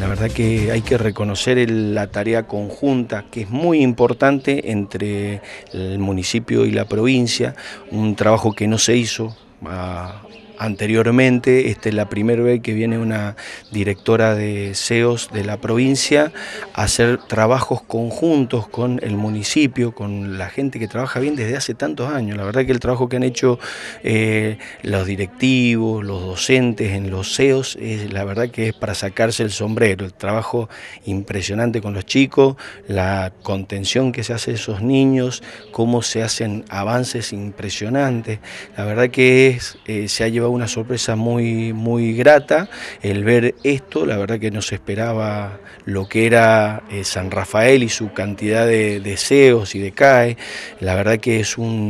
La verdad que hay que reconocer la tarea conjunta que es muy importante entre el municipio y la provincia, un trabajo que no se hizo. Ah, anteriormente. Esta es la primera vez que viene una directora de CEOs de la provincia a hacer trabajos conjuntos con el municipio, con la gente que trabaja bien desde hace tantos años. La verdad que el trabajo que han hecho eh, los directivos, los docentes en los CEOs, la verdad que es para sacarse el sombrero. El trabajo impresionante con los chicos, la contención que se hace de esos niños, cómo se hacen avances impresionantes. La verdad que es, eh, se ha llevado una sorpresa muy, muy grata el ver esto, la verdad que no se esperaba lo que era eh, San Rafael y su cantidad de deseos y de CAE, la verdad que es un,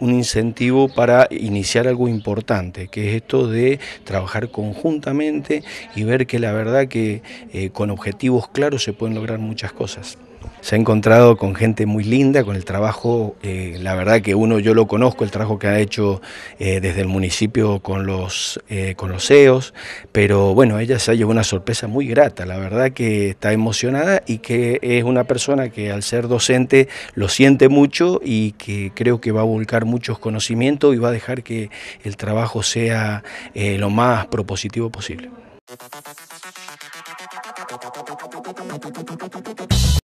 incentivo para iniciar algo importante, que es esto de trabajar conjuntamente y ver que la verdad que eh, con objetivos claros se pueden lograr muchas cosas se ha encontrado con gente muy linda, con el trabajo, eh, la verdad que uno yo lo conozco, el trabajo que ha hecho desde el municipio con los, eh, CEOs, e pero bueno, ella se ha llevado una sorpresa muy grata, la verdad que está emocionada y que es una persona que al ser docente lo siente mucho y que creo que va a volcar muchos conocimientos y va a dejar que el trabajo sea eh, lo más propositivo posible.